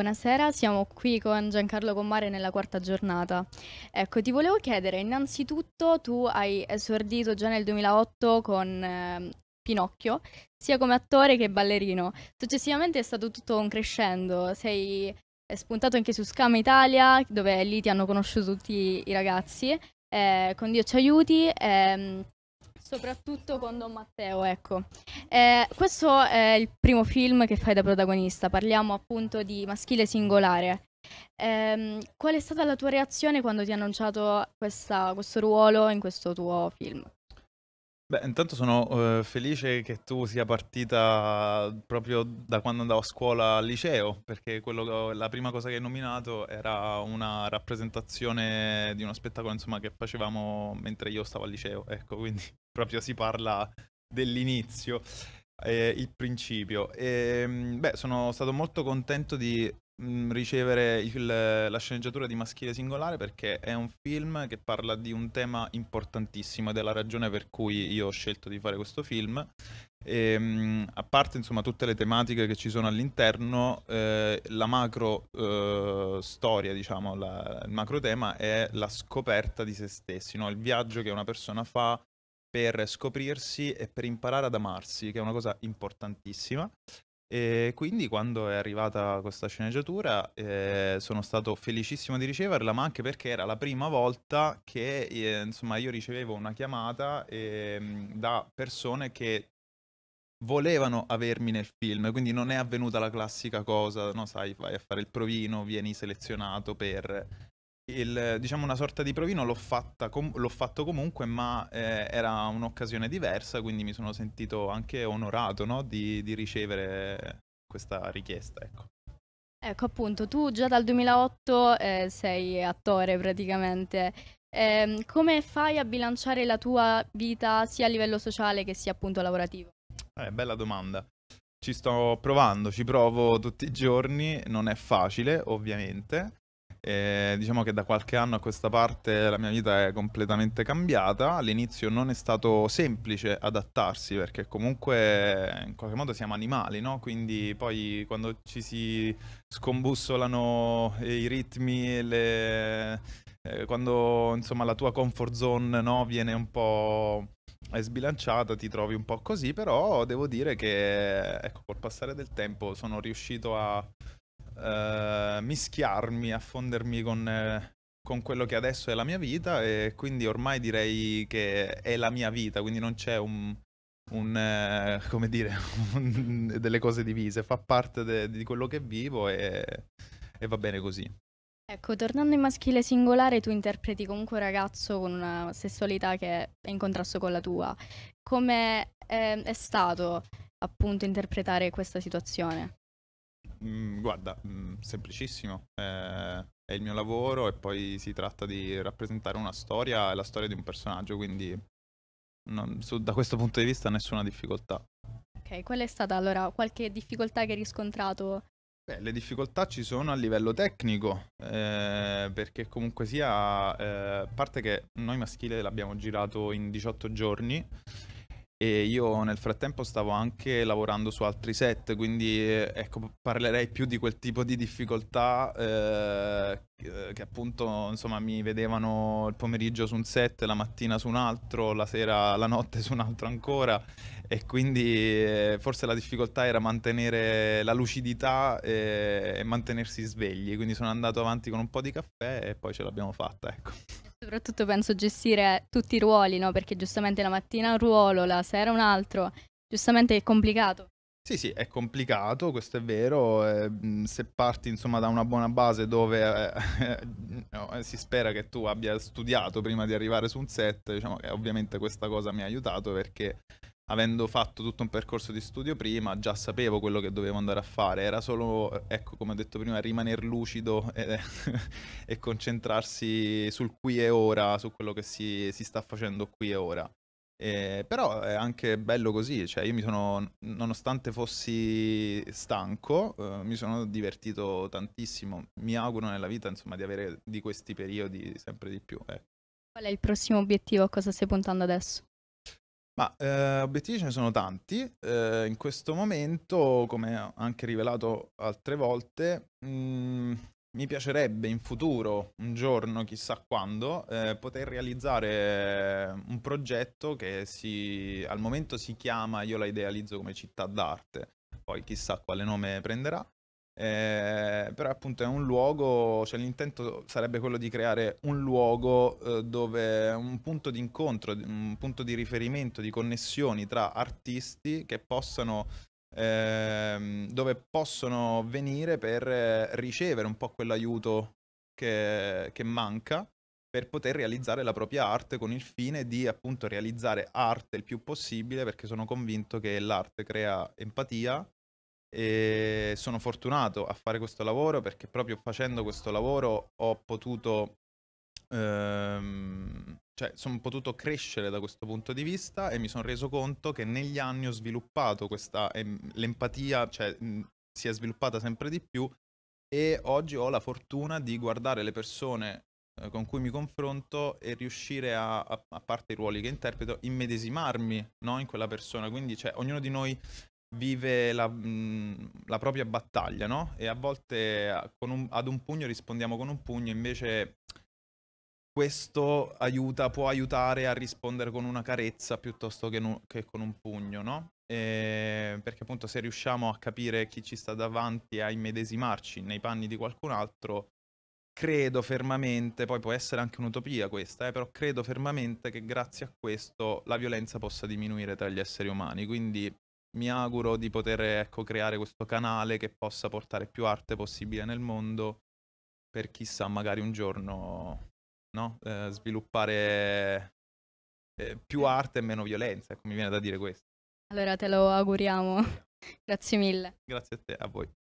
Buonasera, siamo qui con Giancarlo Commare nella quarta giornata. Ecco, ti volevo chiedere, innanzitutto tu hai esordito già nel 2008 con eh, Pinocchio, sia come attore che ballerino. Successivamente è stato tutto un crescendo, sei eh, spuntato anche su Scama Italia, dove lì ti hanno conosciuto tutti i ragazzi, eh, con Dio ci aiuti. Eh, soprattutto con Don Matteo, ecco. Eh, questo è il primo film che fai da protagonista, parliamo appunto di maschile singolare. Eh, qual è stata la tua reazione quando ti ha annunciato questa, questo ruolo in questo tuo film? Beh, intanto sono eh, felice che tu sia partita proprio da quando andavo a scuola al liceo, perché quello, la prima cosa che hai nominato era una rappresentazione di uno spettacolo insomma, che facevamo mentre io stavo al liceo, ecco, quindi proprio si parla dell'inizio, eh, il principio. E, ehm, beh, sono stato molto contento di Mm, ricevere il, la sceneggiatura di Maschile Singolare perché è un film che parla di un tema importantissimo ed è la ragione per cui io ho scelto di fare questo film. E, ehm, a parte insomma tutte le tematiche che ci sono all'interno, eh, la macro eh, storia, diciamo, la, il macro tema è la scoperta di se stessi, no? il viaggio che una persona fa per scoprirsi e per imparare ad amarsi, che è una cosa importantissima. E quindi quando è arrivata questa sceneggiatura eh, sono stato felicissimo di riceverla, ma anche perché era la prima volta che eh, insomma, io ricevevo una chiamata eh, da persone che volevano avermi nel film, quindi non è avvenuta la classica cosa, no, sai, vai a fare il provino, vieni selezionato per il, diciamo una sorta di provino l'ho, com- l'ho fatto comunque, ma eh, era un'occasione diversa, quindi mi sono sentito anche onorato no? di, di, ricevere questa richiesta. Ecco. ecco. appunto, tu già dal 2008 eh, sei attore praticamente. Eh, come fai a bilanciare la tua vita sia a livello sociale che sia appunto lavorativo? Eh, bella domanda. Ci sto provando, ci provo tutti i giorni, non è facile ovviamente. E diciamo che da qualche anno a questa parte la mia vita è completamente cambiata. All'inizio non è stato semplice adattarsi perché comunque in qualche modo siamo animali, no? Quindi poi quando ci si scombussolano i ritmi, le... Eh, quando insomma la tua comfort zone no, viene un po' è sbilanciata, ti trovi un po' così, però devo dire che ecco, col passare del tempo sono riuscito a eh, mischiarmi, affondermi con, eh, con, quello che adesso è la mia vita e quindi ormai direi che è la mia vita, quindi non c'è un, un eh, come dire, un, delle cose divise, fa parte de, di quello che vivo e, e va bene così. Ecco, tornando in maschile singolare, tu interpreti comunque un ragazzo con una sessualità che è in contrasto con la tua. Come è, eh, è stato appunto interpretare questa situazione? Mm, guarda, mm, semplicissimo. Eh, è il mio lavoro e poi si tratta di rappresentare una storia la storia di un personaggio, quindi non, su, da questo punto di vista nessuna difficoltà. Ok, qual è stata allora qualche difficoltà che hai riscontrato? Beh, le difficoltà ci sono a livello tecnico, eh, perché comunque sia, eh, a eh, parte che noi maschile l'abbiamo girato in 18 giorni, e io nel frattempo stavo anche lavorando su altri set, quindi eh, ecco, parlerei più di quel tipo di difficoltà eh, che, appunto insomma, mi vedevano il pomeriggio su un set, la mattina su un altro, la sera, la notte su un altro ancora e quindi eh, forse la difficoltà era mantenere la lucidità e, eh, e mantenersi svegli, quindi sono andato avanti con un po' di caffè e poi ce l'abbiamo fatta, ecco. Soprattutto penso gestire tutti i ruoli, no? Perché giustamente la mattina un ruolo, la sera un altro. Giustamente è complicato. Sì, sì, è complicato, questo è vero. Eh, se parti insomma da una buona base dove eh, eh, eh, si spera che tu abbia studiato prima di arrivare su un set, diciamo che ovviamente questa cosa mi ha aiutato perché avendo fatto tutto un percorso di studio prima, già sapevo quello che dovevo andare a fare, era solo, ecco, come ho detto prima, rimanere lucido e, e concentrarsi sul qui e ora, su quello che si, si sta facendo qui e ora. Eh, però è anche bello così, cioè io mi sono, nonostante fossi stanco, eh, mi sono divertito tantissimo. Mi auguro nella vita, insomma, di avere di questi periodi sempre di più. Eh. Qual è il prossimo obiettivo? A cosa stai puntando adesso? Ma eh, obiettivi ce ne sono tanti. Eh, in questo momento, come ho anche rivelato altre volte, mh, mm, mi piacerebbe in futuro, un giorno, chissà quando, eh, poter realizzare un progetto che si, al momento si chiama, io la idealizzo come città d'arte, poi chissà quale nome prenderà, eh, però appunto è un luogo, cioè l'intento sarebbe quello di creare un luogo eh, dove un punto di incontro, un punto di riferimento, di connessioni tra artisti che possano eh, dove possono venire per eh, ricevere un po' quell'aiuto che, che manca per poter realizzare la propria arte con il fine di appunto realizzare arte il più possibile perché sono convinto che l'arte crea empatia e sono fortunato a fare questo lavoro perché proprio facendo questo lavoro ho potuto ehm, cioè sono potuto crescere da questo punto di vista e mi sono reso conto che negli anni ho sviluppato questa em, l'empatia cioè mh, mhmm, si è sviluppata sempre di più e oggi ho la fortuna di guardare le persone eh, con cui mi confronto e riuscire a, a, a parte i ruoli che interpreto, immedesimarmi no? in quella persona. Quindi cioè, ognuno di noi vive la, mh, la propria battaglia, no? E a volte eh, un, ad un pugno rispondiamo con un pugno, invece questo aiuta, può aiutare a rispondere con una carezza piuttosto che, nu- che con un pugno, no? E perché appunto se riusciamo a capire chi ci sta davanti e a immedesimarci nei panni di qualcun altro, credo fermamente, poi può essere anche un'utopia questa, eh, però credo fermamente che grazie a questo la violenza possa diminuire tra gli esseri umani. Quindi mi auguro di poter ecco, creare questo canale che possa portare più arte possibile nel mondo per chissà magari un giorno no? eh, sviluppare eh, più arte e meno violenza, ecco, mi viene da dire questo. Allora te lo auguriamo. Grazie mille. Grazie a te, a voi.